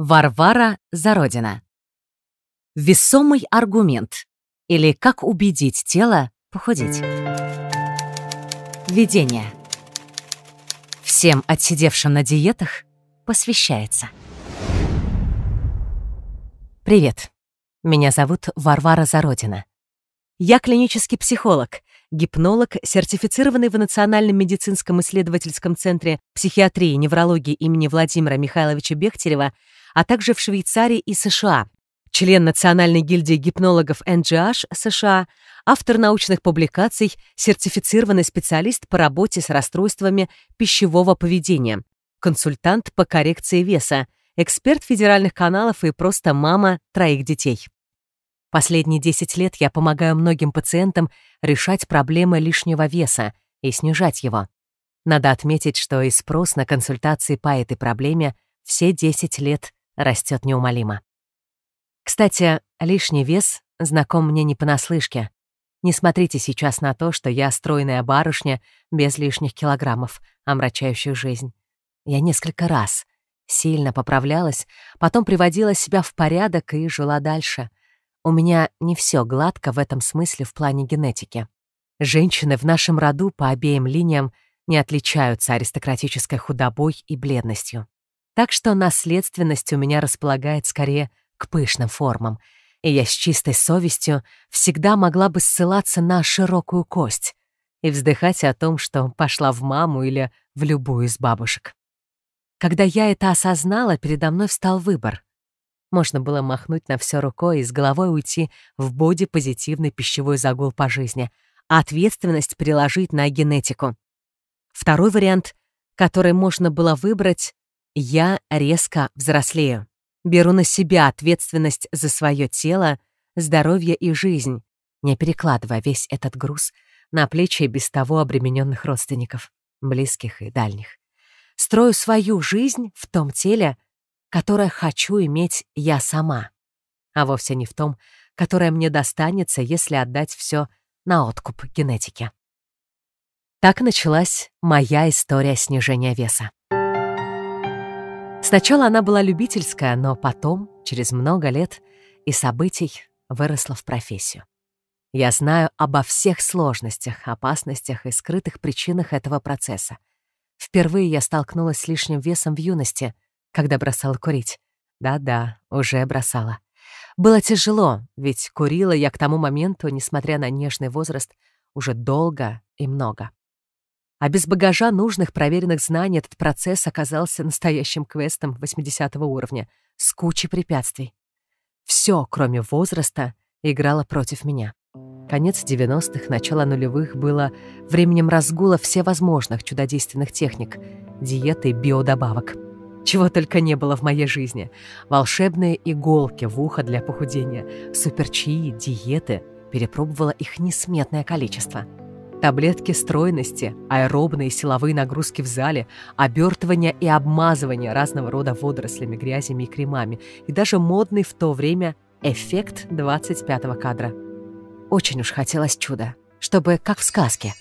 Варвара Зародина. Весомый аргумент или как убедить тело похудеть. Введение. Всем отсидевшим на диетах посвящается. Привет. Меня зовут Варвара Зародина. Я клинический психолог, гипнолог, сертифицированный в Национальном медицинском исследовательском центре психиатрии и неврологии имени Владимира Михайловича Бехтерева а также в Швейцарии и США. Член Национальной гильдии гипнологов NGH США, автор научных публикаций, сертифицированный специалист по работе с расстройствами пищевого поведения, консультант по коррекции веса, эксперт федеральных каналов и просто мама троих детей. Последние 10 лет я помогаю многим пациентам решать проблемы лишнего веса и снижать его. Надо отметить, что и спрос на консультации по этой проблеме все 10 лет растет неумолимо. Кстати, лишний вес знаком мне не понаслышке. Не смотрите сейчас на то, что я стройная барышня без лишних килограммов, омрачающих жизнь. Я несколько раз сильно поправлялась, потом приводила себя в порядок и жила дальше. У меня не все гладко в этом смысле в плане генетики. Женщины в нашем роду по обеим линиям не отличаются аристократической худобой и бледностью. Так что наследственность у меня располагает скорее к пышным формам, и я с чистой совестью всегда могла бы ссылаться на широкую кость и вздыхать о том, что пошла в маму или в любую из бабушек. Когда я это осознала, передо мной встал выбор. Можно было махнуть на все рукой и с головой уйти в боди-позитивный пищевой загул по жизни, а ответственность приложить на генетику. Второй вариант, который можно было выбрать, я резко взрослею. Беру на себя ответственность за свое тело, здоровье и жизнь, не перекладывая весь этот груз на плечи без того обремененных родственников, близких и дальних. Строю свою жизнь в том теле, которое хочу иметь я сама, а вовсе не в том, которое мне достанется, если отдать все на откуп генетике. Так началась моя история снижения веса. Сначала она была любительская, но потом, через много лет и событий, выросла в профессию. Я знаю обо всех сложностях, опасностях и скрытых причинах этого процесса. Впервые я столкнулась с лишним весом в юности, когда бросала курить. Да-да, уже бросала. Было тяжело, ведь курила я к тому моменту, несмотря на нежный возраст, уже долго и много. А без багажа нужных проверенных знаний этот процесс оказался настоящим квестом 80 уровня с кучей препятствий. Все, кроме возраста, играло против меня. Конец 90-х, начало нулевых было временем разгула всевозможных чудодейственных техник, диеты и биодобавок. Чего только не было в моей жизни. Волшебные иголки в ухо для похудения, суперчии, диеты. Перепробовала их несметное количество — Таблетки стройности, аэробные силовые нагрузки в зале, обертывания и обмазывания разного рода водорослями, грязями и кремами, и даже модный в то время эффект 25-го кадра. Очень уж хотелось чуда, чтобы как в сказке.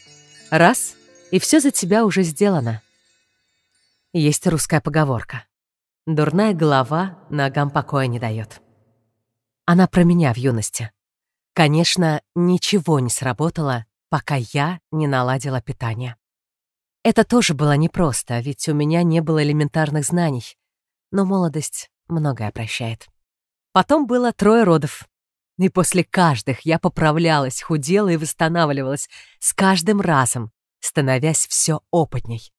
Раз — и все за тебя уже сделано. Есть русская поговорка. Дурная голова ногам покоя не дает. Она про меня в юности. Конечно, ничего не сработало, пока я не наладила питание. Это тоже было непросто, ведь у меня не было элементарных знаний. Но молодость многое прощает. Потом было трое родов. И после каждых я поправлялась, худела и восстанавливалась, с каждым разом, становясь все опытней.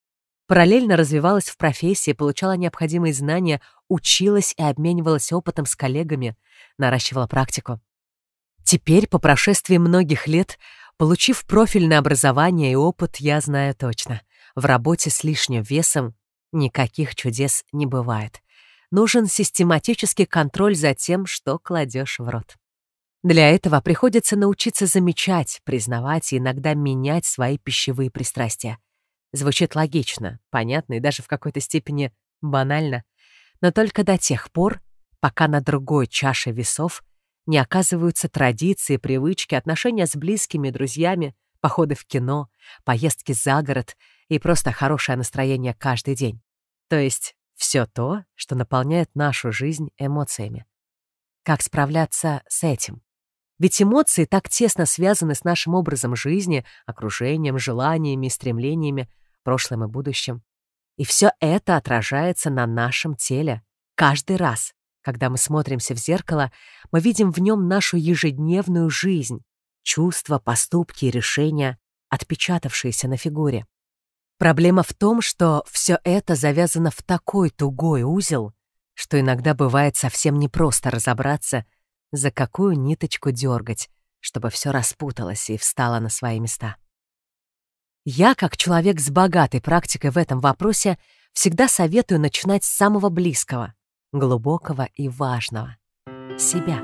Параллельно развивалась в профессии, получала необходимые знания, училась и обменивалась опытом с коллегами, наращивала практику. Теперь, по прошествии многих лет, Получив профильное образование и опыт, я знаю точно. В работе с лишним весом никаких чудес не бывает. Нужен систематический контроль за тем, что кладешь в рот. Для этого приходится научиться замечать, признавать и иногда менять свои пищевые пристрастия. Звучит логично, понятно и даже в какой-то степени банально, но только до тех пор, пока на другой чаше весов не оказываются традиции, привычки, отношения с близкими, друзьями, походы в кино, поездки за город и просто хорошее настроение каждый день. То есть все то, что наполняет нашу жизнь эмоциями. Как справляться с этим? Ведь эмоции так тесно связаны с нашим образом жизни, окружением, желаниями стремлениями, прошлым и будущим. И все это отражается на нашем теле каждый раз, когда мы смотримся в зеркало, мы видим в нем нашу ежедневную жизнь, чувства, поступки и решения, отпечатавшиеся на фигуре. Проблема в том, что все это завязано в такой тугой узел, что иногда бывает совсем непросто разобраться, за какую ниточку дергать, чтобы все распуталось и встало на свои места. Я, как человек с богатой практикой в этом вопросе, всегда советую начинать с самого близкого глубокого и важного — себя.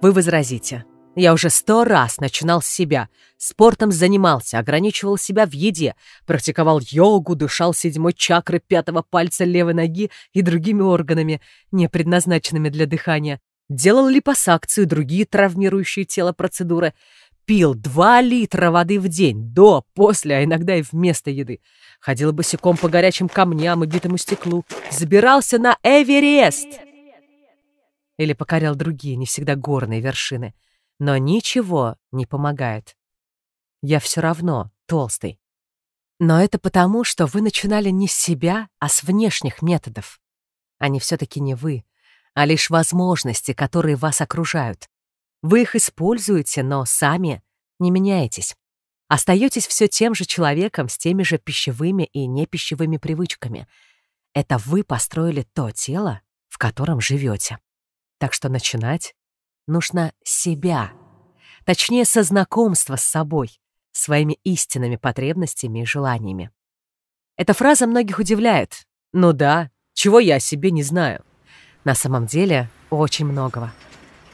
Вы возразите, я уже сто раз начинал с себя, спортом занимался, ограничивал себя в еде, практиковал йогу, дышал седьмой чакры пятого пальца левой ноги и другими органами, не предназначенными для дыхания, делал липосакцию и другие травмирующие тело процедуры — пил 2 литра воды в день, до, после, а иногда и вместо еды. Ходил босиком по горячим камням и битому стеклу. Забирался на Эверест. Или покорял другие, не всегда горные вершины. Но ничего не помогает. Я все равно толстый. Но это потому, что вы начинали не с себя, а с внешних методов. Они все-таки не вы, а лишь возможности, которые вас окружают. Вы их используете, но сами не меняетесь. Остаетесь все тем же человеком с теми же пищевыми и непищевыми привычками. Это вы построили то тело, в котором живете. Так что начинать нужно с себя. Точнее, со знакомства с собой, своими истинными потребностями и желаниями. Эта фраза многих удивляет. «Ну да, чего я о себе не знаю?» На самом деле, очень многого.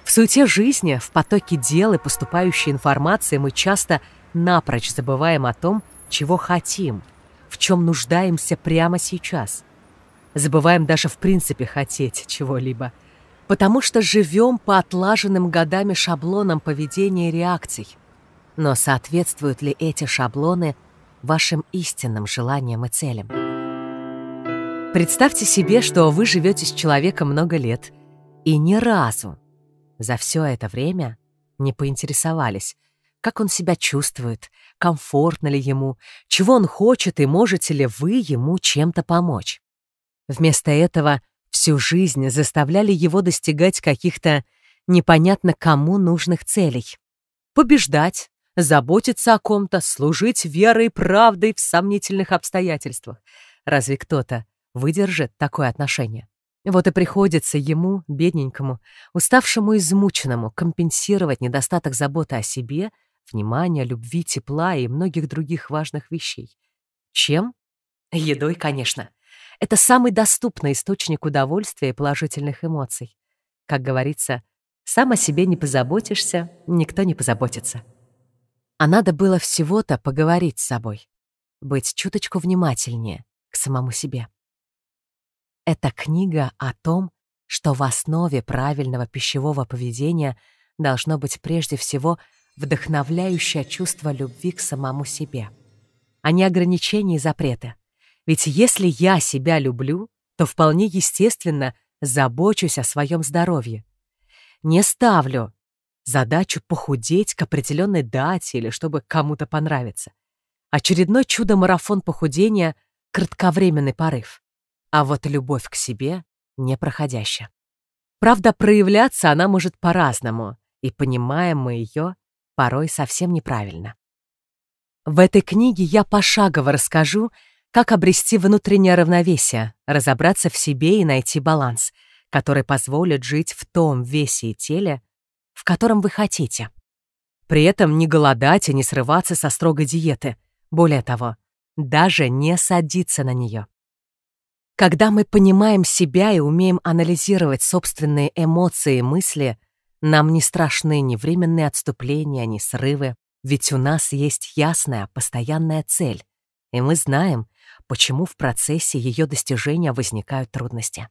В суете жизни, в потоке дел и поступающей информации мы часто напрочь забываем о том, чего хотим, в чем нуждаемся прямо сейчас. Забываем даже в принципе хотеть чего-либо, потому что живем по отлаженным годами шаблонам поведения и реакций. Но соответствуют ли эти шаблоны вашим истинным желаниям и целям? Представьте себе, что вы живете с человеком много лет и ни разу за все это время не поинтересовались, как он себя чувствует, комфортно ли ему, чего он хочет и можете ли вы ему чем-то помочь. Вместо этого всю жизнь заставляли его достигать каких-то непонятно кому нужных целей. Побеждать, заботиться о ком-то, служить верой и правдой в сомнительных обстоятельствах. Разве кто-то выдержит такое отношение? Вот и приходится ему, бедненькому, уставшему и измученному, компенсировать недостаток заботы о себе, внимания, любви, тепла и многих других важных вещей. Чем? Едой, конечно. Это самый доступный источник удовольствия и положительных эмоций. Как говорится, сам о себе не позаботишься, никто не позаботится. А надо было всего-то поговорить с собой, быть чуточку внимательнее к самому себе. Это книга о том, что в основе правильного пищевого поведения должно быть прежде всего вдохновляющее чувство любви к самому себе, а не ограничения и запреты. Ведь если я себя люблю, то вполне естественно забочусь о своем здоровье. Не ставлю задачу похудеть к определенной дате или чтобы кому-то понравиться. Очередной чудо-марафон похудения — кратковременный порыв а вот любовь к себе непроходяща. Правда, проявляться она может по-разному, и понимаем мы ее порой совсем неправильно. В этой книге я пошагово расскажу, как обрести внутреннее равновесие, разобраться в себе и найти баланс, который позволит жить в том весе и теле, в котором вы хотите. При этом не голодать и не срываться со строгой диеты. Более того, даже не садиться на нее. Когда мы понимаем себя и умеем анализировать собственные эмоции и мысли, нам не страшны ни временные отступления, ни срывы, ведь у нас есть ясная, постоянная цель, и мы знаем, почему в процессе ее достижения возникают трудности.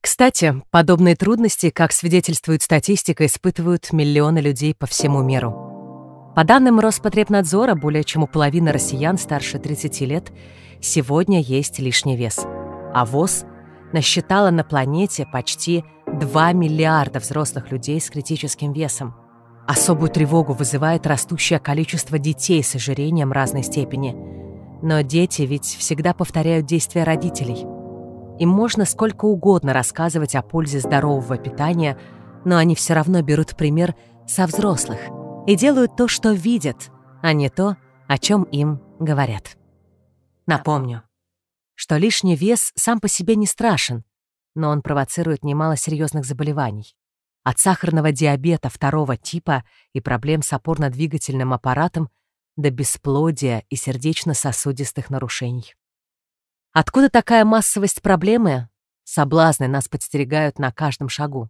Кстати, подобные трудности, как свидетельствует статистика, испытывают миллионы людей по всему миру. По данным Роспотребнадзора, более чем у половины россиян старше 30 лет сегодня есть лишний вес – а ВОЗ насчитала на планете почти 2 миллиарда взрослых людей с критическим весом. Особую тревогу вызывает растущее количество детей с ожирением разной степени. Но дети ведь всегда повторяют действия родителей. Им можно сколько угодно рассказывать о пользе здорового питания, но они все равно берут пример со взрослых и делают то, что видят, а не то, о чем им говорят. Напомню, что лишний вес сам по себе не страшен, но он провоцирует немало серьезных заболеваний. От сахарного диабета второго типа и проблем с опорно-двигательным аппаратом до бесплодия и сердечно-сосудистых нарушений. Откуда такая массовость проблемы? Соблазны нас подстерегают на каждом шагу.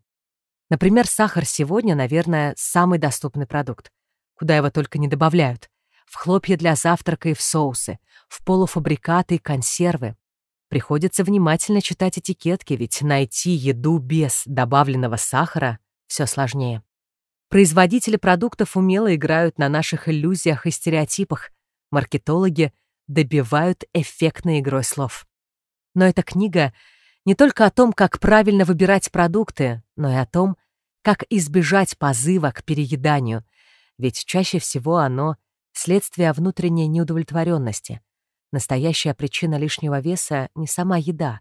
Например, сахар сегодня, наверное, самый доступный продукт. Куда его только не добавляют. В хлопья для завтрака и в соусы, в полуфабрикаты и консервы. Приходится внимательно читать этикетки, ведь найти еду без добавленного сахара все сложнее. Производители продуктов умело играют на наших иллюзиях и стереотипах. Маркетологи добивают эффектной игрой слов. Но эта книга не только о том, как правильно выбирать продукты, но и о том, как избежать позыва к перееданию, ведь чаще всего оно — следствие внутренней неудовлетворенности, Настоящая причина лишнего веса не сама еда,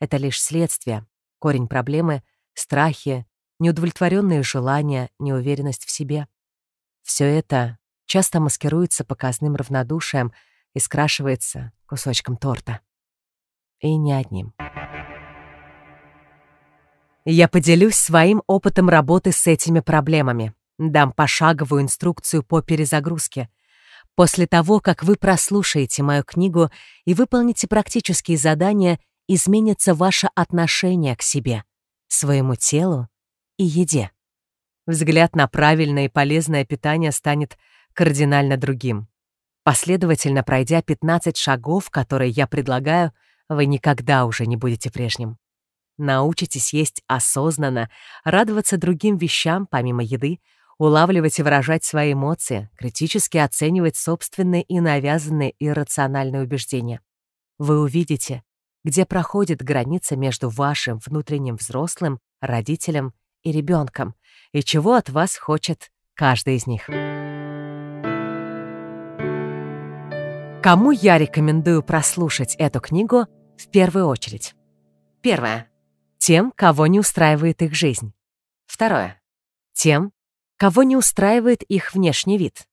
это лишь следствие, корень проблемы — страхи, неудовлетворенные желания, неуверенность в себе. Все это часто маскируется показным равнодушием и скрашивается кусочком торта. И не одним. Я поделюсь своим опытом работы с этими проблемами. Дам пошаговую инструкцию по перезагрузке. После того, как вы прослушаете мою книгу и выполните практические задания, изменится ваше отношение к себе, своему телу и еде. Взгляд на правильное и полезное питание станет кардинально другим. Последовательно пройдя 15 шагов, которые я предлагаю, вы никогда уже не будете прежним. Научитесь есть осознанно, радоваться другим вещам помимо еды, улавливать и выражать свои эмоции, критически оценивать собственные и навязанные иррациональные убеждения. Вы увидите, где проходит граница между вашим внутренним взрослым, родителем и ребенком, и чего от вас хочет каждый из них. Кому я рекомендую прослушать эту книгу в первую очередь? Первое. Тем, кого не устраивает их жизнь. Второе. Тем, кого не устраивает их внешний вид.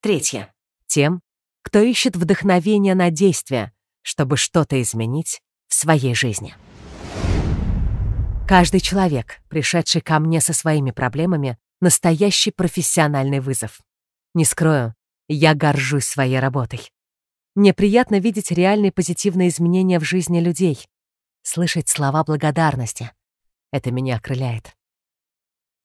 Третье. Тем, кто ищет вдохновение на действия, чтобы что-то изменить в своей жизни. Каждый человек, пришедший ко мне со своими проблемами, настоящий профессиональный вызов. Не скрою, я горжусь своей работой. Мне приятно видеть реальные позитивные изменения в жизни людей, слышать слова благодарности. Это меня окрыляет.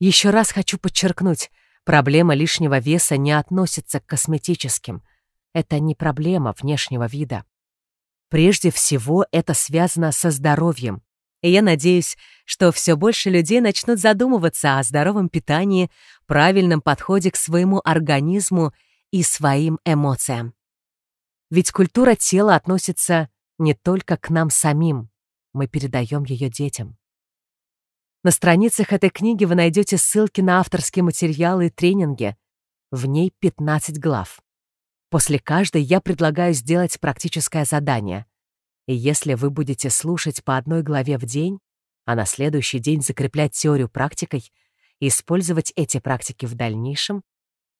Еще раз хочу подчеркнуть, проблема лишнего веса не относится к косметическим. Это не проблема внешнего вида. Прежде всего, это связано со здоровьем. И я надеюсь, что все больше людей начнут задумываться о здоровом питании, правильном подходе к своему организму и своим эмоциям. Ведь культура тела относится не только к нам самим, мы передаем ее детям. На страницах этой книги вы найдете ссылки на авторские материалы и тренинги. В ней 15 глав. После каждой я предлагаю сделать практическое задание. И если вы будете слушать по одной главе в день, а на следующий день закреплять теорию практикой и использовать эти практики в дальнейшем,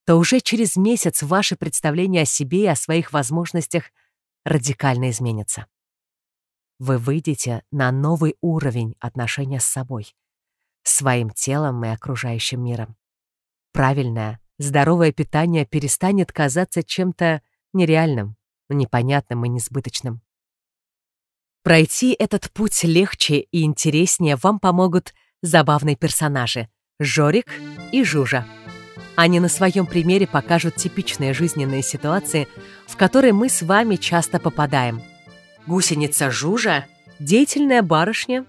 то уже через месяц ваше представление о себе и о своих возможностях радикально изменится. Вы выйдете на новый уровень отношения с собой — своим телом и окружающим миром. Правильное, здоровое питание перестанет казаться чем-то нереальным, непонятным и несбыточным. Пройти этот путь легче и интереснее вам помогут забавные персонажи — Жорик и Жужа. Они на своем примере покажут типичные жизненные ситуации, в которые мы с вами часто попадаем. Гусеница Жужа — деятельная барышня,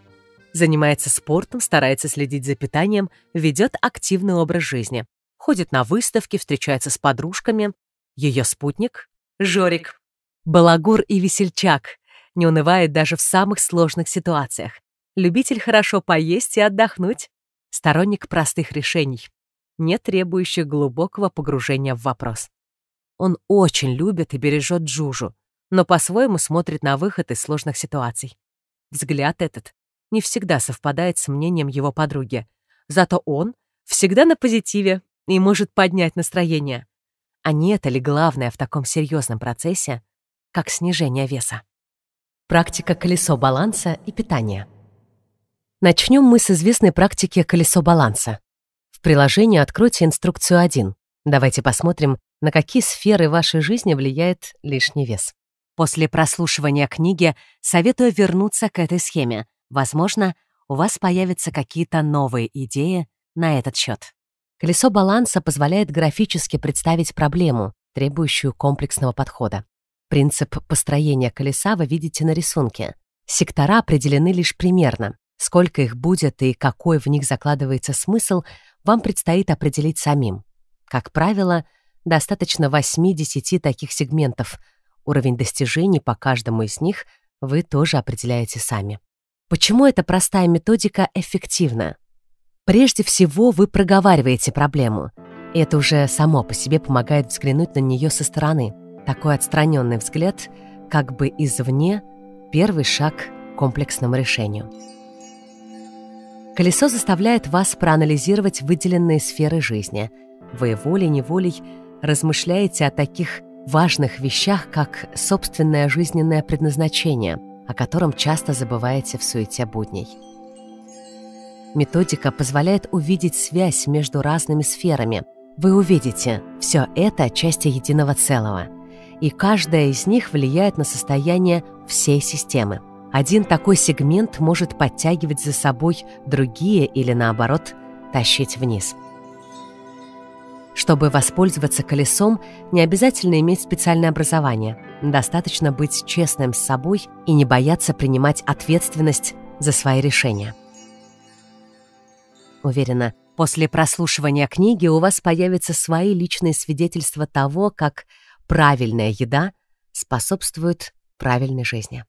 Занимается спортом, старается следить за питанием, ведет активный образ жизни. Ходит на выставки, встречается с подружками. Ее спутник — Жорик. Балагур и весельчак. Не унывает даже в самых сложных ситуациях. Любитель хорошо поесть и отдохнуть. Сторонник простых решений, не требующих глубокого погружения в вопрос. Он очень любит и бережет Джужу, но по-своему смотрит на выход из сложных ситуаций. Взгляд этот не всегда совпадает с мнением его подруги. Зато он всегда на позитиве и может поднять настроение. А не это ли главное в таком серьезном процессе, как снижение веса? Практика «Колесо баланса» и питания. Начнем мы с известной практики «Колесо баланса». В приложении откройте инструкцию 1. Давайте посмотрим, на какие сферы вашей жизни влияет лишний вес. После прослушивания книги советую вернуться к этой схеме — Возможно, у вас появятся какие-то новые идеи на этот счет. Колесо баланса позволяет графически представить проблему, требующую комплексного подхода. Принцип построения колеса вы видите на рисунке. Сектора определены лишь примерно. Сколько их будет и какой в них закладывается смысл, вам предстоит определить самим. Как правило, достаточно 8-10 таких сегментов. Уровень достижений по каждому из них вы тоже определяете сами. Почему эта простая методика эффективна? Прежде всего, вы проговариваете проблему. И это уже само по себе помогает взглянуть на нее со стороны. Такой отстраненный взгляд, как бы извне, первый шаг к комплексному решению. Колесо заставляет вас проанализировать выделенные сферы жизни. Вы волей-неволей размышляете о таких важных вещах, как собственное жизненное предназначение – о котором часто забываете в суете будней. Методика позволяет увидеть связь между разными сферами. Вы увидите, все это части единого целого. И каждая из них влияет на состояние всей системы. Один такой сегмент может подтягивать за собой другие или наоборот тащить вниз. Чтобы воспользоваться колесом, не обязательно иметь специальное образование. Достаточно быть честным с собой и не бояться принимать ответственность за свои решения. Уверена, после прослушивания книги у вас появятся свои личные свидетельства того, как правильная еда способствует правильной жизни.